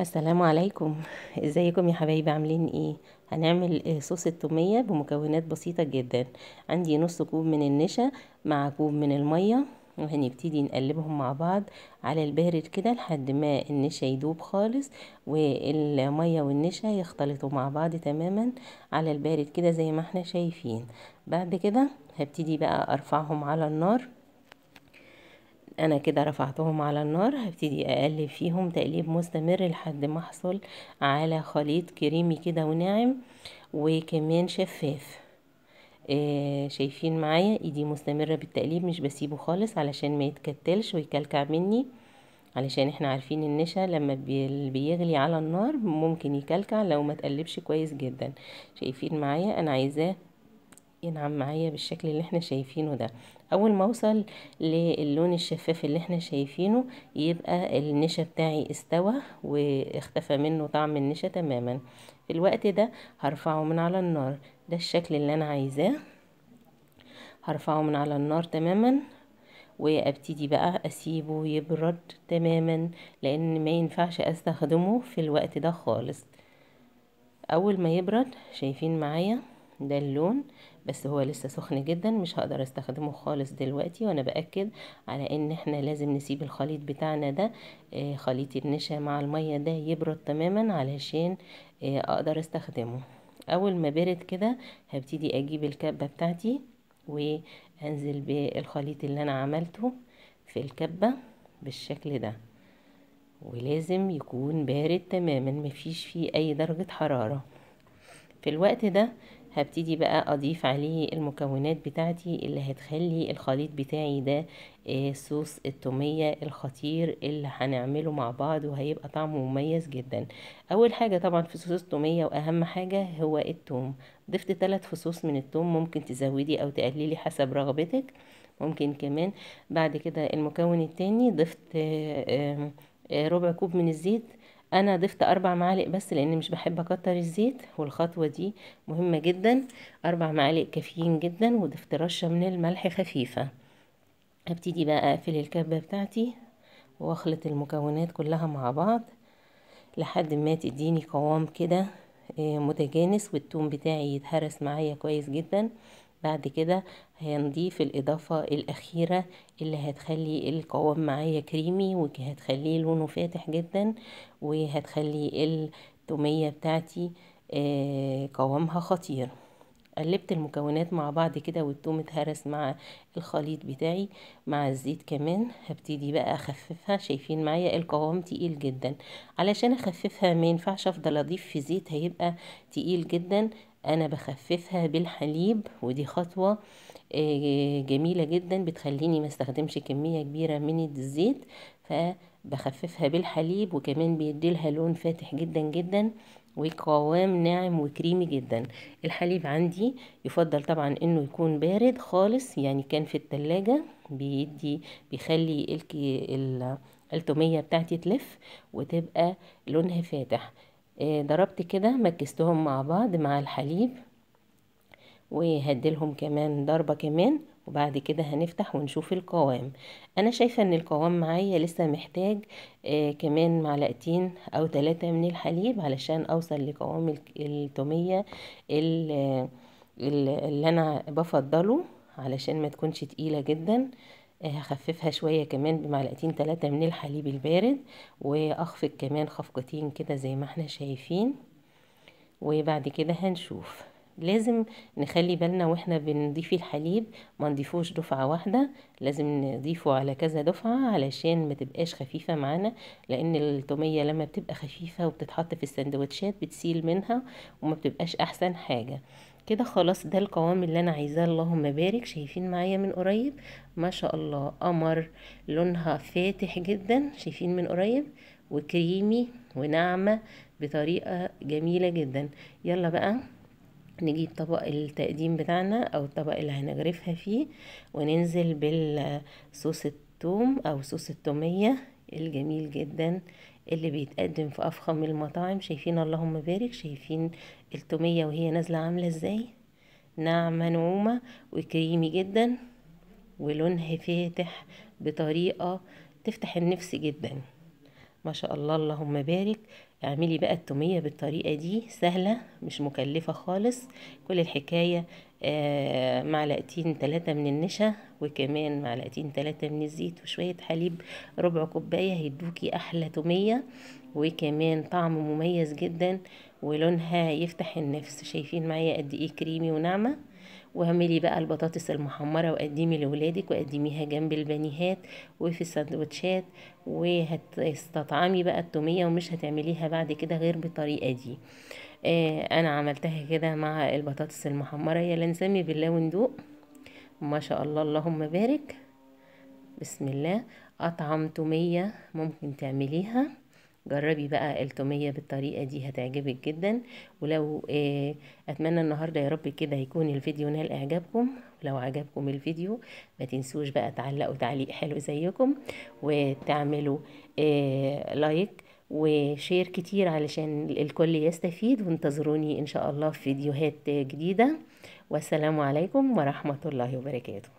السلام عليكم ازيكم يا حبايبي عاملين ايه هنعمل آه، صوص التوميه بمكونات بسيطه جدا عندي نص كوب من النشا مع كوب من الميه وهنبتدي نقلبهم مع بعض على البارد كده لحد ما النشا يدوب خالص والميه والنشا يختلطوا مع بعض تماما على البارد كده زي ما احنا شايفين بعد كده هبتدي بقى ارفعهم على النار انا كده رفعتهم على النار هبتدي اقلب فيهم تقليب مستمر لحد ما احصل على خليط كريمي كده وناعم وكمان شفاف آه شايفين معايا ايدي مستمرة بالتقليب مش بسيبه خالص علشان ما يتكتلش ويكلكع مني علشان احنا عارفين النشا لما بيغلي على النار ممكن يكلكع لو ما تقلبش كويس جدا شايفين معايا انا عايزاه ينعم معايا بالشكل اللي احنا شايفينه ده اول ما اوصل للون الشفاف اللي احنا شايفينه يبقى النشا بتاعي استوى واختفى منه طعم النشا تماما في الوقت ده هرفعه من على النار ده الشكل اللي انا عايزاه هرفعه من على النار تماما وابتدي بقى اسيبه يبرد تماما لان ما ينفعش استخدمه في الوقت ده خالص اول ما يبرد شايفين معايا ده اللون بس هو لسه سخن جدا مش هقدر استخدمه خالص دلوقتي وانا باكد على ان احنا لازم نسيب الخليط بتاعنا ده آه، خليط النشا مع الميه ده يبرد تماما علشان آه، اقدر استخدمه اول ما برد كده هبتدي اجيب الكبه بتاعتي وانزل بالخليط اللي انا عملته في الكبه بالشكل ده ولازم يكون بارد تماما مفيش فيه اي درجه حراره في الوقت ده هبتدي بقى اضيف عليه المكونات بتاعتي اللي هتخلي الخليط بتاعي ده آه، صوص التومية الخطير اللي هنعمله مع بعض وهيبقى طعمه مميز جدا اول حاجة طبعا في صوص التومية واهم حاجة هو التوم ضفت ثلاث فصوص من التوم ممكن تزودي او تقللي حسب رغبتك ممكن كمان بعد كده المكون التاني ضفت آه، آه، ربع كوب من الزيت انا ضفت اربع معالق بس لان مش بحب اكتر الزيت والخطوة دي مهمة جدا اربع معالق كافيين جدا وضفت رشة من الملح خفيفة هبتدي بقى اقفل الكبة بتاعتي واخلط المكونات كلها مع بعض لحد ما تديني قوام كده آه، متجانس والتوم بتاعي يتهرس معايا كويس جدا بعد كده هنضيف الإضافة الأخيرة اللي هتخلي القوام معايا كريمي وهتخليه لونه فاتح جدا وهتخلي التومية بتاعتي آه، قوامها خطير قلبت المكونات مع بعض كده والتوم اتهرس مع الخليط بتاعي مع الزيت كمان هبتدي بقى اخففها شايفين معايا القوام تقيل جدا علشان اخففها ما ينفعش افضل اضيف في زيت هيبقى تقيل جدا انا بخففها بالحليب ودي خطوة آه، جميلة جدا بتخليني ما استخدمش كمية كبيرة من الزيت فبخففها بالحليب وكمان بيديلها لون فاتح جدا جدا وقوام ناعم وكريمي جدا الحليب عندي يفضل طبعا انه يكون بارد خالص يعني كان في التلاجة بيدي بيخلي التومية بتاعتي تلف وتبقى لونها فاتح آه، ضربت كده مكستهم مع بعض مع الحليب وهديلهم كمان ضربة كمان وبعد كده هنفتح ونشوف القوام انا شايفة ان القوام معايا لسه محتاج آه كمان معلقتين او ثلاثة من الحليب علشان اوصل لقوام التومية آه، اللي انا بفضله علشان ما تكونش تقيلة جدا هخففها شوية كمان بمعلقتين تلاتة من الحليب البارد واخفق كمان خفقتين كده زي ما احنا شايفين وبعد كده هنشوف لازم نخلي بالنا واحنا بنضيف الحليب ما نضيفوش دفعة واحدة لازم نضيفه على كذا دفعة علشان ما تبقاش خفيفة معانا لان الطومية لما بتبقى خفيفة وبتتحط في السندوتشات بتسيل منها وما بتبقاش احسن حاجة كده خلاص ده القوام اللي انا عايزاه اللهم بارك شايفين معايا من قريب ما شاء الله قمر لونها فاتح جدا شايفين من قريب وكريمي وناعمة بطريقة جميلة جدا يلا بقى نجيب طبق التقديم بتاعنا او الطبق اللي هنغرفها فيه وننزل بالصوص التوم او صوص التومية الجميل جدا اللي بيتقدم في افخم المطاعم شايفين اللهم بارك شايفين التوميه وهي نازله عامله ازاي ناعمه نعومه وكريمي جدا ولونها فاتح بطريقه تفتح النفس جدا ما شاء الله اللهم بارك اعملي بقى التومية بالطريقة دي سهلة مش مكلفة خالص كل الحكاية آه معلقتين ثلاثة من النشا وكمان معلقتين ثلاثة من الزيت وشوية حليب ربع كوباية هيدوكي أحلى تومية وكمان طعم مميز جدا ولونها يفتح النفس شايفين معايا قد ايه كريمي وناعمة واعملي بقى البطاطس المحمره وقدمي لولادك وقدميها جنب البنيهات وفي السندوتشات وهتستطعمي بقى التوميه ومش هتعمليها بعد كده غير بالطريقه دي آه انا عملتها كده مع البطاطس المحمره يلا نسمي بالله وندوق ما شاء الله اللهم بارك بسم الله اطعم توميه ممكن تعمليها جربي بقى التومية بالطريقة دي هتعجبك جدا ولو آه، اتمنى النهاردة يا رب كده يكون الفيديو نال اعجابكم لو عجبكم الفيديو ما تنسوش بقى تعلقوا تعليق حلو زيكم وتعملوا آه، لايك وشير كتير علشان الكل يستفيد وانتظروني ان شاء الله في فيديوهات جديدة والسلام عليكم ورحمة الله وبركاته